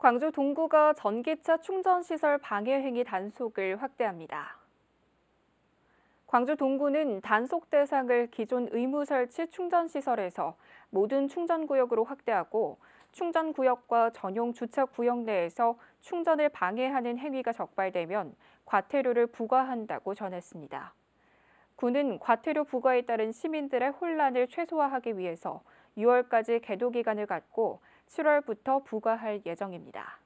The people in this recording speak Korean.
광주 동구가 전기차 충전시설 방해행위 단속을 확대합니다. 광주 동구는 단속 대상을 기존 의무 설치 충전시설에서 모든 충전구역으로 확대하고 충전구역과 전용 주차구역 내에서 충전을 방해하는 행위가 적발되면 과태료를 부과한다고 전했습니다. 군은 과태료 부과에 따른 시민들의 혼란을 최소화하기 위해서 6월까지 개도 기간을 갖고 7월부터 부과할 예정입니다.